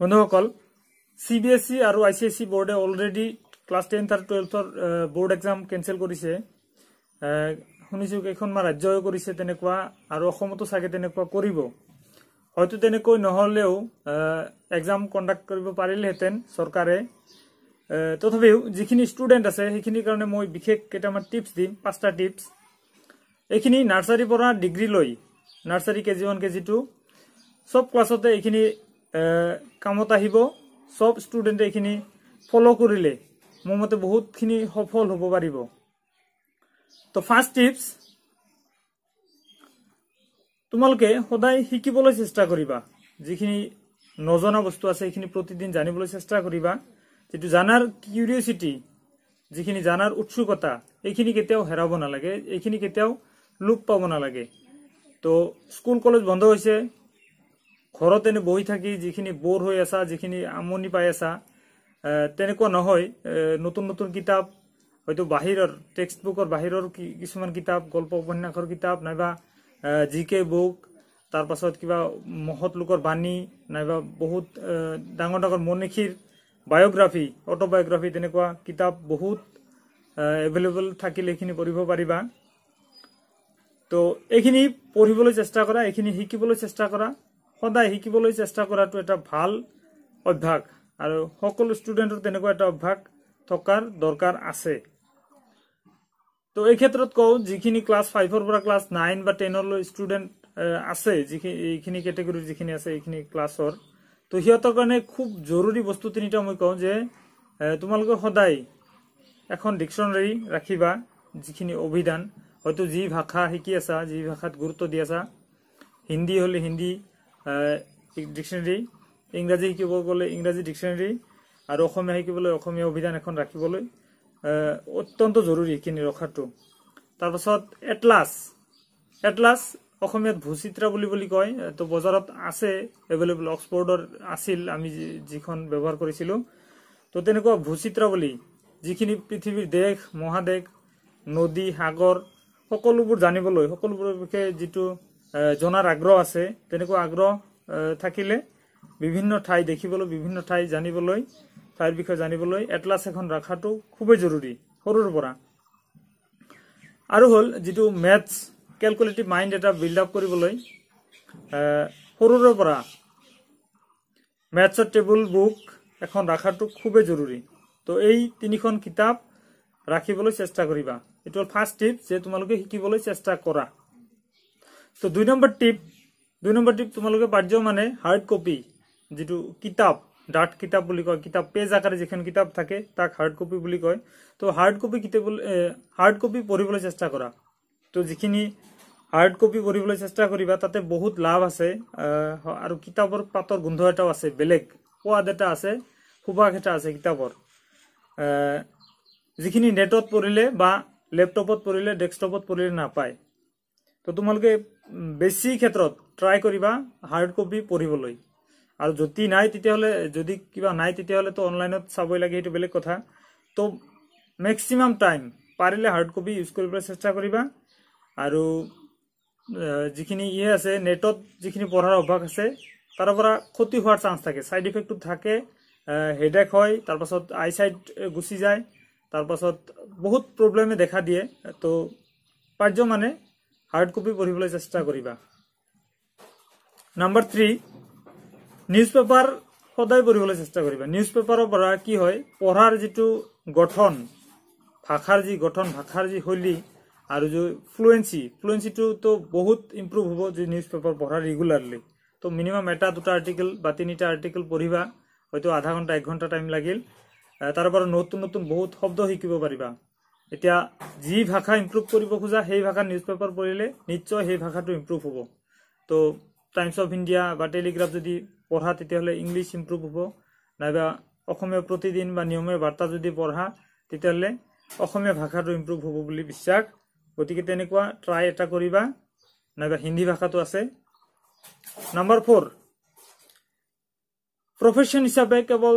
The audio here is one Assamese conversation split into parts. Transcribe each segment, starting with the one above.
বন্ধুসকল চি বি এছ চি আৰু আই চি এছ চি বৰ্ডে অলৰেডি ক্লাছ টেন্থ আৰু টুৱেলভৰ বৰ্ড এক্সাম কেঞ্চেল কৰিছে শুনিছোঁ কেইখনমান ৰাজ্যই কৰিছে তেনেকুৱা আৰু অসমতো চাগে তেনেকুৱা কৰিব হয়তো তেনেকৈ নহ'লেও এক্সাম কণ্ডাক্ট কৰিব পাৰিলেহেঁতেন চৰকাৰে তথাপিও যিখিনি ষ্টুডেণ্ট আছে সেইখিনিৰ কাৰণে মই বিশেষ কেইটামান টিপছ দিম পাঁচটা টিপছ এইখিনি নাৰ্চাৰীৰ পৰা ডিগ্ৰী লৈ nursery K G one K two চব ক্লাছতে এইখিনি কামত আহিব চব ষ্টুডেণ্টে এইখিনি ফ'ল' কৰিলে মোৰ মতে বহুতখিনি সফল হ'ব পাৰিব তো ফাৰ্ষ্ট টিপছ তোমালোকে সদায় শিকিবলৈ চেষ্টা কৰিবা যিখিনি নজনা বস্তু আছে সেইখিনি প্ৰতিদিন জানিবলৈ চেষ্টা কৰিবা যিটো জানাৰ কিউৰিয়চিটি যিখিনি জানাৰ উৎসুকতা এইখিনি কেতিয়াও হেৰাব নালাগে এইখিনি কেতিয়াও লোপ পাব নালাগে তো স্কুল কলেজ বন্ধ হৈছে ঘৰতে বহি থাকি যিখিনি ব'ৰ হৈ আছা যিখিনি আমনি পাই আছা তেনেকুৱা নহয় নতুন নতুন কিতাপ হয়তো বাহিৰৰ টেক্সট বুকৰ বাহিৰৰ কিছুমান কিতাপ গল্প উপন্যাসৰ কিতাপ নাইবা জি কে বুক তাৰপাছত কিবা মহৎ লোকৰ বাণী নাইবা বহুত ডাঙৰ ডাঙৰ মনীষীৰ বায়'গ্ৰাফি অট'বায়'গ্ৰাফি তেনেকুৱা কিতাপ বহুত এভেইলেবল থাকিলে এইখিনি পঢ়িব পাৰিবা তো এইখিনি পঢ়িবলৈ চেষ্টা কৰা এইখিনি শিকিবলৈ চেষ্টা কৰা সদায় শিকিবলৈ চেষ্টা কৰাটো এটা ভাল অভ্যাস আৰু সকলো ষ্টুডেণ্টৰ তেনেকুৱা এটা অভ্যাস থকাৰ দৰকাৰ আছে তো এই ক্ষেত্ৰত কওঁ যিখিনি ক্লাছ ফাইভৰ পৰা ক্লাছ নাইন বা টেনলৈ ষ্টুডেণ্ট আছে যিখিনি এইখিনি কেটেগৰীৰ যিখিনি আছে এইখিনি ক্লাছৰ তো সিহঁতৰ কাৰণে খুব জৰুৰী বস্তু তিনিটা মই কওঁ যে তোমালোকে সদায় এখন ডিক্সনেৰী ৰাখিবা যিখিনি অভিধান হয়তো যি ভাষা শিকি আছা যি ভাষাত গুৰুত্ব দি আছা হিন্দী হ'লে হিন্দী ডিকশনেরি ইংরাজি শিকিব গেলে ইংরাজি ডিকশনেরি আর শিকিবলে অভিধান এখন রাখবলে অত্যন্ত জরুরি এইখানে রখা তারপর এটলাস এটলাস ভূচিত্রা বলি বলে কয় তো বজারত আছে এভেলেবল অক্সফোর্ডর আসিল আমি যখন ব্যবহার করেছিল তো তেন ভূচিত্রা বলে যিনি পৃথিবীর দেশ মহাদেশ নদী সাগর সকলবর জানবলে সকলবর বিষয়ে যুক্ত জনাৰ আগ্ৰহ আছে তেনেকুৱা আগ্ৰহ থাকিলে বিভিন্ন ঠাই দেখিবলৈ বিভিন্ন ঠাই জানিবলৈ ঠাইৰ বিষয়ে জানিবলৈ এটলাছ এখন ৰখাটো খুবেই জৰুৰী সৰুৰ পৰা আৰু হ'ল যিটো মেথছ কেলকুলেটিভ মাইণ্ড এটা বিল্ডআপ কৰিবলৈ সৰুৰে পৰা মেথছৰ টেবুল বুক এখন ৰখাটো খুবেই জৰুৰী তো এই তিনিখন কিতাপ ৰাখিবলৈ চেষ্টা কৰিবা এইটো হ'ল ফাৰ্ষ্ট টিপ যে তোমালোকে শিকিবলৈ চেষ্টা কৰা তো দুই নম্বর টিপ দুই নম্বর টিপ তোমালোকে পার্য মানে হার্ড কপি যেটু কিতাব ডাট কিতাব বলি কয় কিতাব পেজ আকারে যেখান কিতাব থাকে তাক হার্ড কপি বলি কয় তো হার্ড কপি কিতাব হার্ড কপি পড়িবলে চেষ্টা করা তো যেখিনি হার্ড কপি পড়িবলে চেষ্টা করিবা তাতে বহুত লাভ আছে আর কিতাবর পাতর গন্ধ এটাও আছে বেলেগ পোয়াদ এটা আছে সুবাস এটা আছে কিতাবর যিখিনি নেটত পড়িলে বা লেপটপত পড়িলে ডেস্কটপত পড়িলে নাপায় তো তোমালোকে বেছি ক্ষেত্ৰত ট্ৰাই কৰিবা হাৰ্ড কপি পঢ়িবলৈ আৰু যদি নাই তেতিয়াহ'লে যদি কিবা নাই তেতিয়াহ'লেতো অনলাইনত চাবই লাগে সেইটো বেলেগ কথা তো মেক্সিমাম টাইম পাৰিলে হাৰ্ড কপি ইউজ কৰিবলৈ চেষ্টা কৰিবা আৰু যিখিনি ইয়ে আছে নেটত যিখিনি পঢ়াৰ অভ্যাস আছে তাৰ পৰা ক্ষতি হোৱাৰ চান্স থাকে ছাইড ইফেক্টটো থাকে হেডেক হয় তাৰপাছত আই চাইড গুচি যায় তাৰপাছত বহুত প্ৰব্লেমে দেখা দিয়ে তো পাৰ্য হাৰ্ড কপি পঢ়িবলৈ চেষ্টা কৰিবা নাম্বাৰ থ্ৰী নিউজ পেপাৰ সদায় পঢ়িবলৈ চেষ্টা কৰিবা নিউজ পেপাৰৰ পৰা কি হয় পঢ়াৰ যিটো গঠন ভাষাৰ যি গঠন ভাষাৰ যি শৈলী আৰু যি ফ্লুৱেঞ্চি ফ্লুৱেঞ্চিটোতো বহুত ইম্প্ৰুভ হ'ব যদি নিউজ পেপাৰ পঢ়া ৰেগুলাৰলি তো মিনিমাম এটা দুটা আৰ্টিকল বা তিনিটা আৰ্টিকল পঢ়িবা হয়তো আধা ঘণ্টা এক ঘণ্টা টাইম লাগিল তাৰ পৰা নতুন নতুন বহুত শব্দ শিকিব পাৰিবা এতিয়া যি ভাষা ইম্প্ৰুভ কৰিব খোজা সেই ভাষা নিউজ পেপাৰ পঢ়িলে নিশ্চয় সেই ভাষাটো ইম্প্ৰুভ হ'ব তো টাইমছ অফ ইণ্ডিয়া বা টেলিগ্ৰাফ যদি পঢ়া তেতিয়াহ'লে ইংলিছ ইম্প্ৰুভ হ'ব নাইবা অসমীয়া প্ৰতিদিন বা নিয়মীয়া বাৰ্তা যদি পঢ়া তেতিয়াহ'লে অসমীয়া ভাষাটো ইম্প্ৰুভ হ'ব বুলি বিশ্বাস গতিকে তেনেকুৱা ট্ৰাই এটা কৰিবা নাইবা হিন্দী ভাষাটো আছে নাম্বাৰ ফ'ৰ প্ৰফেশ্যন হিচাপে কেৱল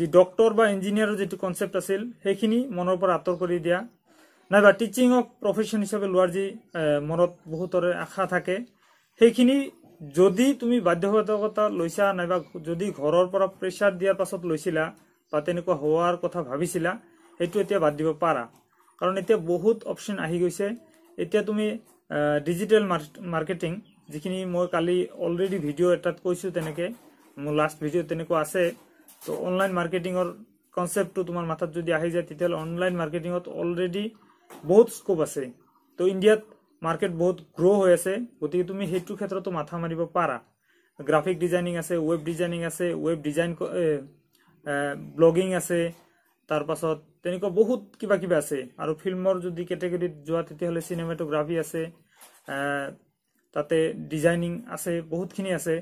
যি ডক্টৰ বা ইঞ্জিনিয়াৰৰ যিটো কনচেপ্ট আছিল সেইখিনি মনৰ পৰা আঁতৰ কৰি দিয়া নাইবা টিচিঙক প্ৰফেশ্যন হিচাপে লোৱাৰ যি মনত বহুতৰে আশা থাকে সেইখিনি যদি তুমি বাধ্যবাধকতা লৈছা নাইবা যদি ঘৰৰ পৰা প্ৰেছাৰ দিয়াৰ পাছত লৈছিলা বা তেনেকুৱা হোৱাৰ কথা ভাবিছিলা সেইটো এতিয়া বাদ দিব পাৰা কাৰণ এতিয়া বহুত অপশ্যন আহি গৈছে এতিয়া তুমি ডিজিটেল মাৰ্কেটিং যিখিনি মই কালি অলৰেডি ভিডিঅ' এটাত কৈছোঁ তেনেকৈ মোৰ লাষ্ট ভিডিঅ' তেনেকুৱা আছে তো অনলাইন মাৰ্কেটিঙৰ কনচেপ্টটো তোমাৰ মাথাত যদি আহি যায় তেতিয়াহ'লে অনলাইন মাৰ্কেটিঙত অলৰেডি বহুত স্কোপ আছে তো ইণ্ডিয়াত মাৰ্কেট বহুত গ্ৰ' হৈ আছে গতিকে তুমি সেইটো ক্ষেত্ৰতো মাথা মাৰিব পাৰা গ্ৰাফিক ডিজাইনিং আছে ৱেব ডিজাইনিং আছে ৱেব ডিজাইন ব্লগিং আছে তাৰপাছত তেনেকুৱা বহুত কিবা কিবা আছে আৰু ফিল্মৰ যদি কেটেগৰীত যোৱা তেতিয়াহ'লে চিনেমেট'গ্ৰাফী আছে তাতে ডিজাইনিং আছে বহুতখিনি আছে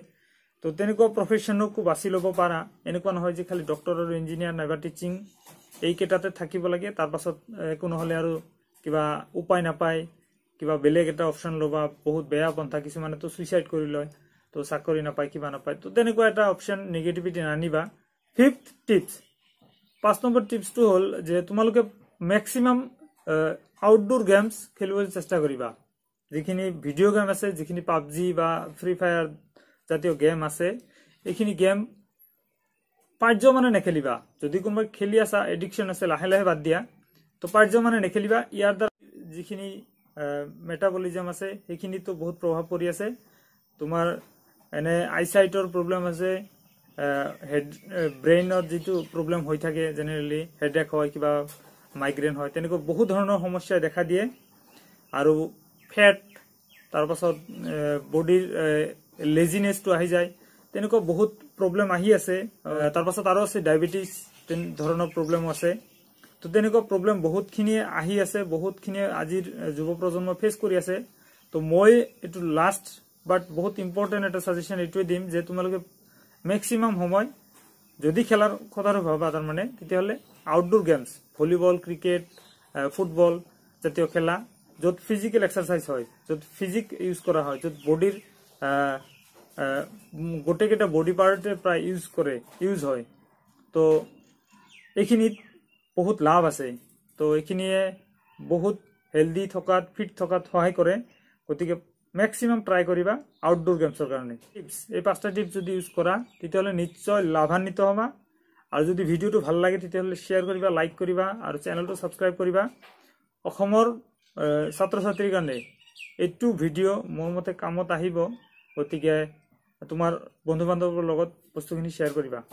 তো তে প্ৰফেশনক বাছি লব পাৰা এনেকুৱা নহয় যে খালি ডক্টৰ ইঞ্জিনিয়াৰ নাইবা টিচিং এইকেইটাতে থাকিব লাগে তাৰপাছত একো নহ'লে আৰু কিবা উপায় নাপায় কিবা বেলেগ এটা অপশ্যন ল'বা বহুত বেয়া পন্থা কিছুমানেতো চুইচাইড কৰি লয় তো চাকৰি নাপায় কিবা নাপায় তো তেনেকুৱা এটা অপশ্যন নিগেটিভিটি নানিবা ফিফথ টিপছ পাঁচ নম্বৰ টিপছটো হ'ল যে তোমালোকে মেক্সিমাম আউটডোৰ গেমছ খেলিবলৈ চেষ্টা কৰিবা যিখিনি ভিডিঅ' গেম আছে যিখিনি পাবজি বা ফ্ৰী ফায়াৰ জাতীয় গেম আছে এইখিনি গেম পাৰ্য মানে নেখেলিবা যদি কোনোবাই খেলি আছা এডিকশ্যন আছে লাহে লাহে বাদ দিয়া তো পাৰ্য মানে নেখেলিবা ইয়াৰ দ্বাৰা যিখিনি মেটাবলিজম আছে সেইখিনিতো বহুত প্ৰভাৱ পৰি আছে তোমাৰ এনে আইচাইটৰ প্ৰব্লেম আছে হেড ব্ৰেইনত যিটো প্ৰব্লেম হৈ থাকে জেনেৰেলি হেডেক হয় কিবা মাইগ্ৰেইন হয় তেনেকুৱা বহুত ধৰণৰ সমস্যাই দেখা দিয়ে আৰু ফেট তাৰপাছত বডিৰ লেজিনেছটো আহি যায় তেনেকুৱা বহুত প্ৰব্লেম আহি আছে তাৰপাছত আৰু আছে ডায়েবেটিছ ধৰণৰ প্ৰব্লেমো আছে তো তেনেকুৱা প্ৰব্লেম বহুতখিনিয়ে আহি আছে বহুতখিনিয়ে আজিৰ যুৱ প্ৰজন্ম ফেচ কৰি আছে তো মই এইটো লাষ্ট বাট বহুত ইম্পৰ্টেণ্ট এটা চাজেশ্যন এইটোৱে দিম যে তোমালোকে মেক্সিমাম সময় যদি খেলাৰ কথাটো ভাবা তাৰমানে তেতিয়াহ'লে outdoor games volleyball cricket football জাতীয় খেলা য'ত ফিজিকেল এক্সাৰচাইজ হয় য'ত ফিজিক ইউজ কৰা হয় য'ত বডীৰ গোটেইকেইটা বডি পাৰ্টে প্ৰায় ইউজ কৰে ইউজ হয় তো এইখিনিত বহুত লাভ আছে তো এইখিনিয়ে বহুত হেলদি থকাত ফিট থকাত সহায় কৰে গতিকে মেক্সিমাম ট্ৰাই কৰিবা আউটডোৰ গেমছৰ কাৰণে টিপছ এই পাঁচটা টিপছ যদি ইউজ কৰা তেতিয়াহ'লে নিশ্চয় লাভান্বিত হ'বা আৰু যদি ভিডিঅ'টো ভাল লাগে তেতিয়াহ'লে শ্বেয়াৰ কৰিবা লাইক কৰিবা আৰু চেনেলটো ছাবস্ক্ৰাইব কৰিবা অসমৰ ছাত্ৰ ছাত্ৰীৰ কাৰণে এইটো ভিডিঅ' মোৰ মতে কামত আহিব গতিকে তোমাৰ বন্ধু বান্ধৱৰ লগত বস্তুখিনি শ্বেয়াৰ কৰিবা